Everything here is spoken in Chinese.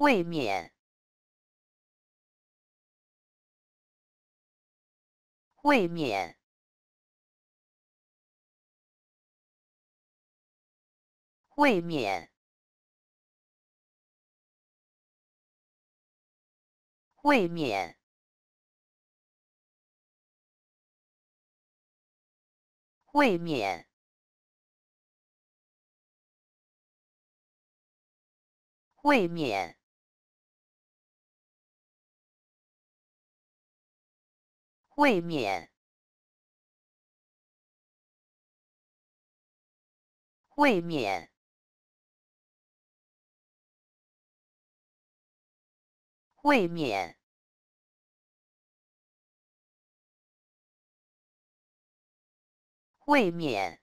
卫冕，卫冕，卫冕，卫冕，卫冕，卫冕。会面。会面。会面。会面。